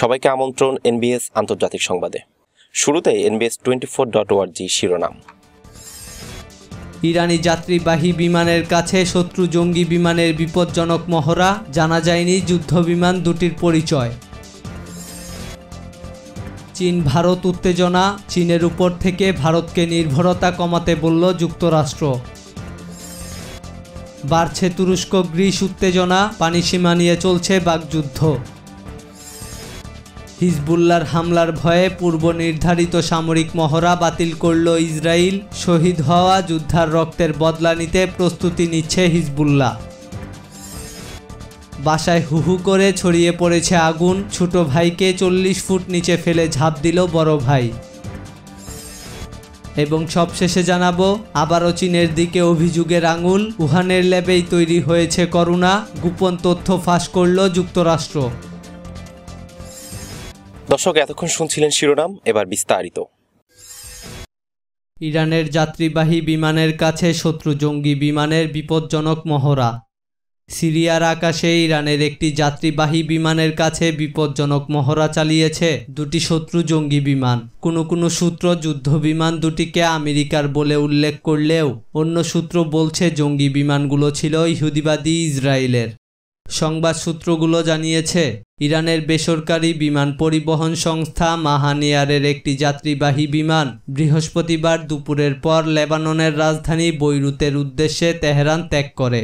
সবাইকে আমন্ত্রণ এনবিএস আন্তর্জাতিক সংবাদে শুরুতে এনবিএস টোয়েন্টি ফোর ডট ওয়ার্জি শিরোনাম ইরানি যাত্রীবাহী বিমানের কাছে শত্রু জঙ্গি বিমানের বিপজ্জনক মহড়া জানা যায়নি যুদ্ধ বিমান দুটির পরিচয় চীন ভারত উত্তেজনা চীনের উপর থেকে ভারতকে নির্ভরতা কমাতে বলল যুক্তরাষ্ট্র বাড়ছে তুরস্ক গ্রিস উত্তেজনা পানিসীমা নিয়ে চলছে বাগযুদ্ধ হিজবুল্লার হামলার ভয়ে পূর্ব নির্ধারিত সামরিক মহড়া বাতিল করল ইসরায়েল শহীদ হওয়া যুদ্ধার রক্তের বদলা নিতে প্রস্তুতি নিচ্ছে হিজবুল্লাহ বাসায় হুহু করে ছড়িয়ে পড়েছে আগুন ছোট ভাইকে চল্লিশ ফুট নিচে ফেলে ঝাঁপ দিল বড় ভাই এবং সবশেষে জানাবো আবারও চীনের দিকে অভিযোগের আঙুল উহানের ল্যাবেই তৈরি হয়েছে করোনা গোপন তথ্য ফাঁস করল যুক্তরাষ্ট্র দর্শক এতক্ষণ শুনছিলেন শিরোনাম এবার বিস্তারিত ইরানের যাত্রীবাহী বিমানের কাছে শত্রু জঙ্গি বিমানের বিপজ্জনক মহড়া সিরিয়ার আকাশে ইরানের একটি যাত্রীবাহী বিমানের কাছে বিপজ্জনক মহড়া চালিয়েছে দুটি শত্রু জঙ্গি বিমান কোনো কোনো সূত্র যুদ্ধ বিমান দুটিকে আমেরিকার বলে উল্লেখ করলেও অন্য সূত্র বলছে জঙ্গি বিমানগুলো ছিল ইহুদিবাদী ইসরায়েলের সংবাদ সূত্রগুলো জানিয়েছে ইরানের বেসরকারি বিমান পরিবহন সংস্থা মাহানিয়ারের একটি যাত্রীবাহী বিমান বৃহস্পতিবার দুপুরের পর লেবাননের রাজধানী বৈরুতের উদ্দেশ্যে তেহরান ত্যাগ করে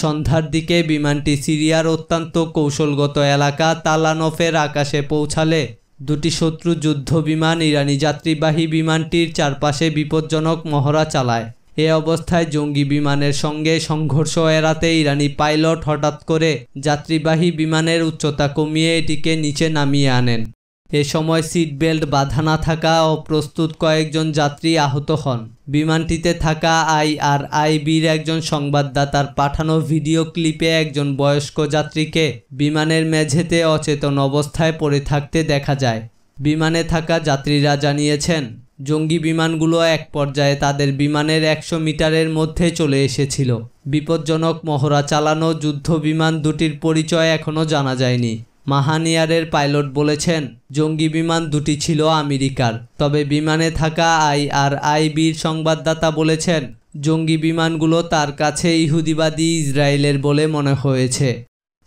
সন্ধ্যার দিকে বিমানটি সিরিয়ার অত্যন্ত কৌশলগত এলাকা তালানফের আকাশে পৌঁছালে দুটি শত্রু যুদ্ধ বিমান ইরানি যাত্রীবাহী বিমানটির চারপাশে বিপজ্জনক মহড়া চালায় এ অবস্থায় জঙ্গি বিমানের সঙ্গে সংঘর্ষ এড়াতে ইরানি পাইলট হঠাৎ করে যাত্রীবাহী বিমানের উচ্চতা কমিয়ে এটিকে নিচে নামিয়ে আনেন এ সময় সিট বেল্ট বাধা না থাকা ও প্রস্তুত কয়েকজন যাত্রী আহত হন বিমানটিতে থাকা আই আর আইবির একজন সংবাদদাতার পাঠানো ভিডিও ক্লিপে একজন বয়স্ক যাত্রীকে বিমানের মেঝেতে অচেতন অবস্থায় পড়ে থাকতে দেখা যায় বিমানে থাকা যাত্রীরা জানিয়েছেন জঙ্গি বিমানগুলো এক পর্যায়ে তাদের বিমানের একশো মিটারের মধ্যে চলে এসেছিল বিপজ্জনক মহড়া চালানো যুদ্ধ বিমান দুটির পরিচয় এখনও জানা যায়নি মাহানিয়ারের পাইলট বলেছেন জঙ্গি বিমান দুটি ছিল আমেরিকার তবে বিমানে থাকা আইআরআইবির সংবাদদাতা বলেছেন জঙ্গি বিমানগুলো তার কাছে ইহুদিবাদী ইসরায়েলের বলে মনে হয়েছে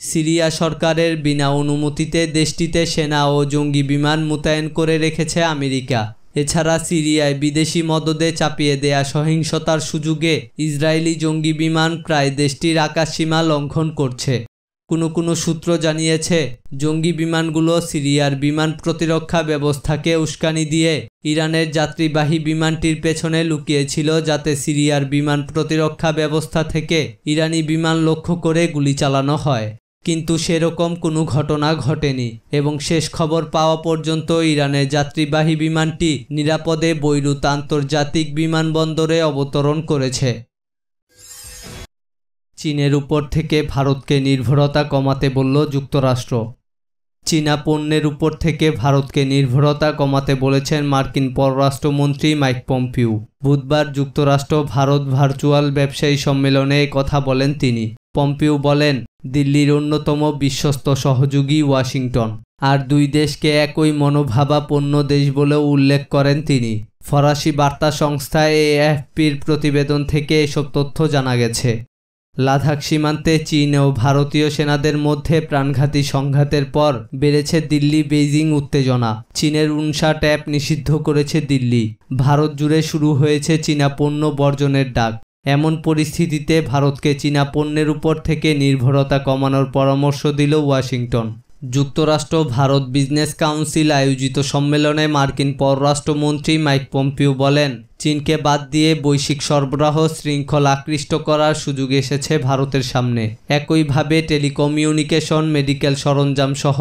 সিরিয়া সরকারের বিনা অনুমতিতে দেশটিতে সেনা ও জঙ্গি বিমান মোতায়েন করে রেখেছে আমেরিকা এছাড়া সিরিয়ায় বিদেশি মদদে চাপিয়ে দেয়া সহিংসতার সুযোগে ইসরায়েলি জঙ্গি বিমান প্রায় দেশটির আকাশসীমা লঙ্ঘন করছে কোনো কোনো সূত্র জানিয়েছে জঙ্গি বিমানগুলো সিরিয়ার বিমান প্রতিরক্ষা ব্যবস্থাকে উস্কানি দিয়ে ইরানের যাত্রীবাহী বিমানটির পেছনে লুকিয়েছিল যাতে সিরিয়ার বিমান প্রতিরক্ষা ব্যবস্থা থেকে ইরানি বিমান লক্ষ্য করে গুলি চালানো হয় কিন্তু সেরকম কোনো ঘটনা ঘটেনি এবং শেষ খবর পাওয়া পর্যন্ত ইরানের যাত্রীবাহী বিমানটি নিরাপদে বৈরুত আন্তর্জাতিক বিমানবন্দরে অবতরণ করেছে চীনের উপর থেকে ভারতকে নির্ভরতা কমাতে বলল যুক্তরাষ্ট্র চীনা পণ্যের উপর থেকে ভারতকে নির্ভরতা কমাতে বলেছেন মার্কিন পররাষ্ট্রমন্ত্রী মাইক পম্পিউ বুধবার যুক্তরাষ্ট্র ভারত ভার্চুয়াল ব্যবসায়ী সম্মেলনে কথা বলেন তিনি পম্পেও বলেন দিল্লির অন্যতম বিশ্বস্ত সহযোগী ওয়াশিংটন আর দুই দেশকে একই মনোভাবাপন্ন দেশ বলেও উল্লেখ করেন তিনি ফরাসি বার্তা সংস্থা এএফপির প্রতিবেদন থেকে এসব তথ্য জানা গেছে লাদাখ সীমান্তে চীন ও ভারতীয় সেনাদের মধ্যে প্রাণঘাতী সংঘাতের পর বেড়েছে দিল্লি বেইজিং উত্তেজনা চীনের উনসা ট্যাপ নিষিদ্ধ করেছে দিল্লি ভারত জুড়ে শুরু হয়েছে চীনা পণ্য বর্জনের ডাক এমন পরিস্থিতিতে ভারতকে চীনা পণ্যের উপর থেকে নির্ভরতা কমানোর পরামর্শ দিল ওয়াশিংটন যুক্তরাষ্ট্র ভারত বিজনেস কাউন্সিল আয়োজিত সম্মেলনে মার্কিন পররাষ্ট্রমন্ত্রী মাইক পম্পিও বলেন চীনকে বাদ দিয়ে বৈশ্বিক সরবরাহ শৃঙ্খল আকৃষ্ট করার সুযোগ এসেছে ভারতের সামনে একইভাবে টেলিকমিউনিকেশন মেডিকেল সরঞ্জাম সহ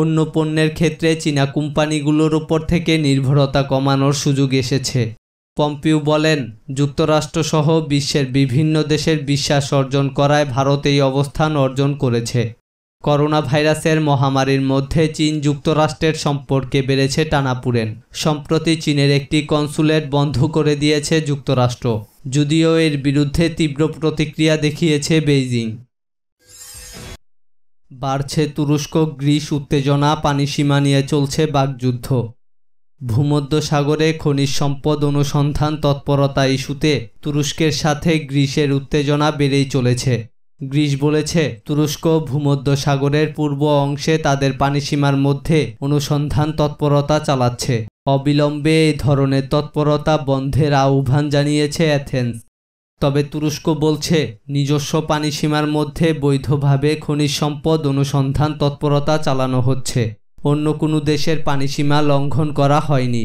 অন্য পণ্যের ক্ষেত্রে চীনা কোম্পানিগুলোর ওপর থেকে নির্ভরতা কমানোর সুযোগ এসেছে পম্পিউ বলেন যুক্তরাষ্ট্রসহ বিশ্বের বিভিন্ন দেশের বিশ্বাস অর্জন করায় ভারত এই অবস্থান অর্জন করেছে করোনা ভাইরাসের মহামারীর মধ্যে চীন যুক্তরাষ্ট্রের সম্পর্কে বেড়েছে টানাপুরেন সম্প্রতি চীনের একটি কনসুলেট বন্ধ করে দিয়েছে যুক্তরাষ্ট্র যদিও এর বিরুদ্ধে তীব্র প্রতিক্রিয়া দেখিয়েছে বেইজিং বাড়ছে তুরস্ক গ্রিস উত্তেজনা পানিসীমা নিয়ে চলছে বাগযুদ্ধ ভূমধ্যসাগরে খনিজ সম্পদ অনুসন্ধান তৎপরতা ইস্যুতে তুরস্কের সাথে গ্রিসের উত্তেজনা বেড়েই চলেছে গ্রিস বলেছে তুরস্ক ভূমধ্যসাগরের পূর্ব অংশে তাদের পানিসীমার মধ্যে অনুসন্ধান তৎপরতা চালাচ্ছে অবিলম্বে এই ধরনের তৎপরতা বন্ধের আহ্বান জানিয়েছে অ্যাথেন্স তবে তুরস্ক বলছে নিজস্ব পানিসীমার মধ্যে বৈধভাবে খনিজ সম্পদ অনুসন্ধান তৎপরতা চালানো হচ্ছে অন্য কোনো দেশের পানিসীমা লঙ্ঘন করা হয়নি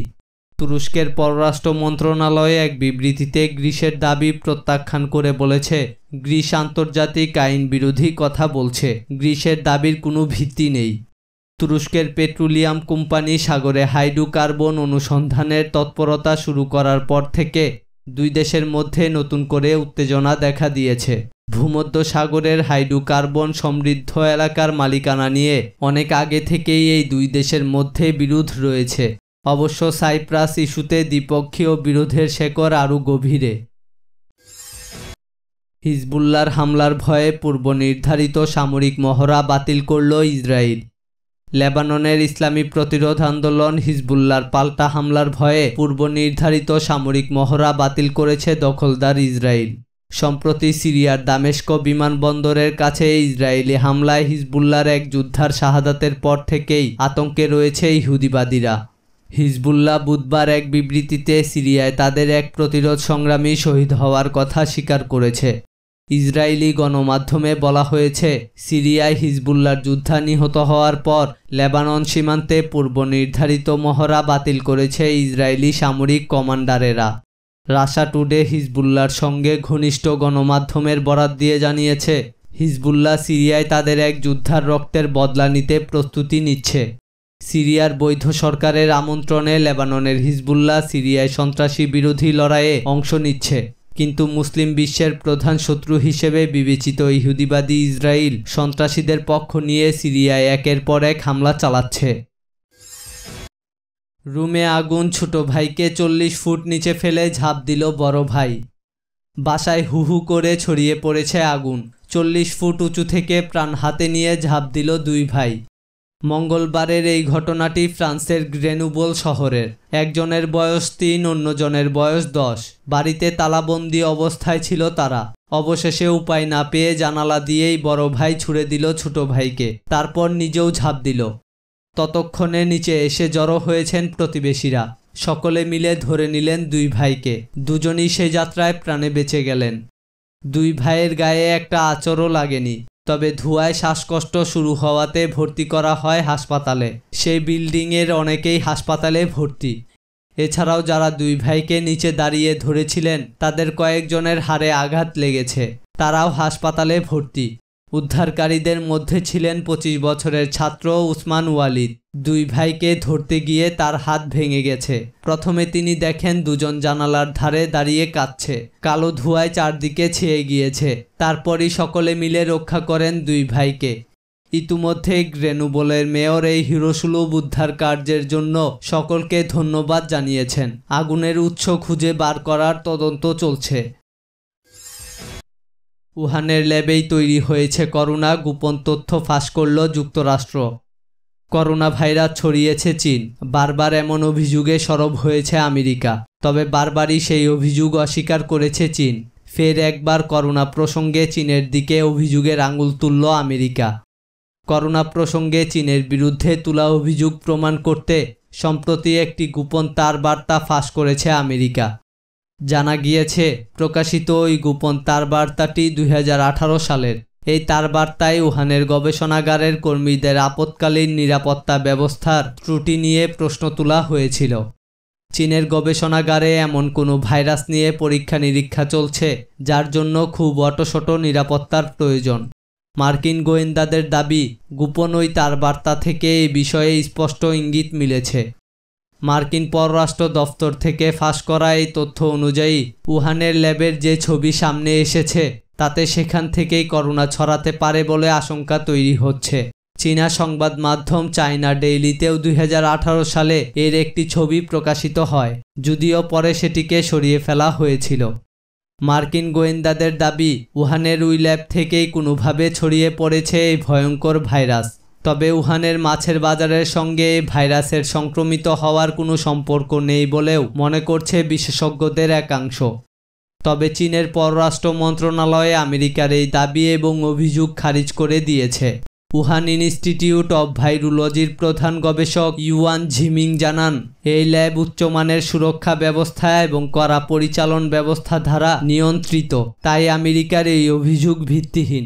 তুরস্কের পররাষ্ট্র মন্ত্রণালয়ে এক বিবৃতিতে গ্রিসের দাবি প্রত্যাখ্যান করে বলেছে গ্রিস আন্তর্জাতিক আইন বিরোধী কথা বলছে গ্রিসের দাবির কোনো ভিত্তি নেই তুরস্কের পেট্রোলিয়াম কোম্পানি সাগরে হাইড্রোকার্বন অনুসন্ধানের তৎপরতা শুরু করার পর থেকে দুই দেশের মধ্যে নতুন করে উত্তেজনা দেখা দিয়েছে ভূমধ্যসাগরের হাইড্রোকার্বন সমৃদ্ধ এলাকার মালিকানা নিয়ে অনেক আগে থেকেই এই দুই দেশের মধ্যে বিরোধ রয়েছে অবশ্য সাইপ্রাস ইস্যুতে দ্বিপক্ষীয় বিরোধের শেকর আরও গভীরে হিজবুল্লার হামলার ভয়ে পূর্ব নির্ধারিত সামরিক মহড়া বাতিল করল ইসরায়েল লেবাননের ইসলামী প্রতিরোধ আন্দোলন হিজবুল্লার পাল্টা হামলার ভয়ে পূর্ব নির্ধারিত সামরিক মহড়া বাতিল করেছে দখলদার ইসরায়েল সম্প্রতি সিরিয়ার দামেস্ক বিমানবন্দরের কাছে ইসরায়েলি হামলায় হিজবুল্লার এক যোদ্ধার শাহাদাতের পর থেকেই আতঙ্কে রয়েছে ইহুদিবাদীরা হিজবুল্লাহ বুধবার এক বিবৃতিতে সিরিয়ায় তাদের এক প্রতিরোধ সংগ্রামী শহীদ হওয়ার কথা স্বীকার করেছে ইসরায়েলি গণমাধ্যমে বলা হয়েছে সিরিয়ায় হিজবুল্লার যুদ্ধা নিহত হওয়ার পর লেবানন সীমান্তে পূর্ব নির্ধারিত মহড়া বাতিল করেছে ইসরায়েলি সামরিক কমান্ডারেরা রাশা টুডে হিজবুল্লার সঙ্গে ঘনিষ্ঠ গণমাধ্যমের বরাত দিয়ে জানিয়েছে হিজবুল্লাহ সিরিয়ায় তাদের এক যুদ্ধার রক্তের বদলা নিতে প্রস্তুতি নিচ্ছে সিরিয়ার বৈধ সরকারের আমন্ত্রণে লেবাননের হিজবুল্লাহ সিরিয়ায় সন্ত্রাসী বিরোধী লড়াইয়ে অংশ নিচ্ছে কিন্তু মুসলিম বিশ্বের প্রধান শত্রু হিসেবে বিবেচিত ইহুদিবাদী ইসরায়েল সন্ত্রাসীদের পক্ষ নিয়ে সিরিয়ায় একের পর এক হামলা চালাচ্ছে রুমে আগুন ছোট ভাইকে চল্লিশ ফুট নিচে ফেলে ঝাঁপ দিল বড় ভাই বাসায় হুহু করে ছড়িয়ে পড়েছে আগুন চল্লিশ ফুট উঁচু থেকে প্রাণ হাতে নিয়ে ঝাঁপ দিল দুই ভাই মঙ্গলবারের এই ঘটনাটি ফ্রান্সের গ্রেনুবোল শহরের একজনের বয়স তিন অন্যজনের বয়স দশ বাড়িতে তালাবন্দি অবস্থায় ছিল তারা অবশেষে উপায় না পেয়ে জানালা দিয়েই বড় ভাই ছুড়ে দিল ছোট ভাইকে তারপর নিজেও ঝাঁপ দিল ততক্ষণে নিচে এসে জড়ো হয়েছেন প্রতিবেশীরা সকলে মিলে ধরে নিলেন দুই ভাইকে দুজনই সে যাত্রায় প্রাণে বেঁচে গেলেন দুই ভাইয়ের গায়ে একটা আচরও লাগেনি তবে ধুয়ায় শ্বাসকষ্ট শুরু হওয়াতে ভর্তি করা হয় হাসপাতালে সেই বিল্ডিংয়ের অনেকেই হাসপাতালে ভর্তি এছাড়াও যারা দুই ভাইকে নিচে দাঁড়িয়ে ধরেছিলেন তাদের কয়েকজনের হাড়ে আঘাত লেগেছে তারাও হাসপাতালে ভর্তি উদ্ধারকারীদের মধ্যে ছিলেন ২৫ বছরের ছাত্র উসমান ওয়ালিদ দুই ভাইকে ধরতে গিয়ে তার হাত ভেঙে গেছে প্রথমে তিনি দেখেন দুজন জানালার ধারে দাঁড়িয়ে কাঁদছে কালো ধোঁয়ায় চারদিকে ছেয়ে গিয়েছে তারপরই সকলে মিলে রক্ষা করেন দুই ভাইকে ইতিমধ্যে গ্রেনুবলের মেয়র এই হিরোসুলভ উদ্ধার কার্যের জন্য সকলকে ধন্যবাদ জানিয়েছেন আগুনের উৎস খুঁজে বার করার তদন্ত চলছে উহানের ল্যাবেই তৈরি হয়েছে করোনা গোপন তথ্য ফাঁস করল যুক্তরাষ্ট্র করোনা ভাইরাস ছড়িয়েছে চীন বারবার এমন অভিযোগে সরব হয়েছে আমেরিকা তবে বারবারই সেই অভিযোগ অস্বীকার করেছে চীন ফের একবার করোনা প্রসঙ্গে চীনের দিকে অভিযোগের আঙুল তুলল আমেরিকা করোনা প্রসঙ্গে চীনের বিরুদ্ধে তোলা অভিযোগ প্রমাণ করতে সম্প্রতি একটি গোপন তার বার্তা ফাঁস করেছে আমেরিকা জানা গিয়েছে প্রকাশিত ওই গোপন তার বার্তাটি দুই সালের এই তার বার্তায় উহানের গবেষণাগারের কর্মীদের আপৎকালীন নিরাপত্তা ব্যবস্থার ত্রুটি নিয়ে প্রশ্ন তোলা হয়েছিল চীনের গবেষণাগারে এমন কোনো ভাইরাস নিয়ে পরীক্ষা নিরীক্ষা চলছে যার জন্য খুব অটোশট নিরাপত্তার প্রয়োজন মার্কিন গোয়েন্দাদের দাবি গোপন ওই তার বার্তা থেকে এই বিষয়ে স্পষ্ট ইঙ্গিত মিলেছে মার্কিন পররাষ্ট্র দফতর থেকে ফাঁস করা এই তথ্য অনুযায়ী উহানের ল্যাবের যে ছবি সামনে এসেছে তাতে সেখান থেকেই করোনা ছড়াতে পারে বলে আশঙ্কা তৈরি হচ্ছে চীনা সংবাদ মাধ্যম চায়না ডেইলিতেও দুই সালে এর একটি ছবি প্রকাশিত হয় যদিও পরে সেটিকে সরিয়ে ফেলা হয়েছিল মার্কিন গোয়েন্দাদের দাবি উহানের উই ল্যাব থেকেই কোনোভাবে ছড়িয়ে পড়েছে এই ভয়ঙ্কর ভাইরাস তবে উহানের মাছের বাজারের সঙ্গে ভাইরাসের সংক্রমিত হওয়ার কোনো সম্পর্ক নেই বলেও মনে করছে বিশেষজ্ঞদের একাংশ তবে চীনের পররাষ্ট্র মন্ত্রণালয়ে আমেরিকার এই দাবি এবং অভিযোগ খারিজ করে দিয়েছে উহান ইনস্টিটিউট অব ভাইরোলজির প্রধান গবেষক ইউয়ান ঝিমিং জানান এই ল্যাব উচ্চমানের সুরক্ষা ব্যবস্থা এবং করা পরিচালন ব্যবস্থা দ্বারা নিয়ন্ত্রিত তাই আমেরিকার এই অভিযোগ ভিত্তিহীন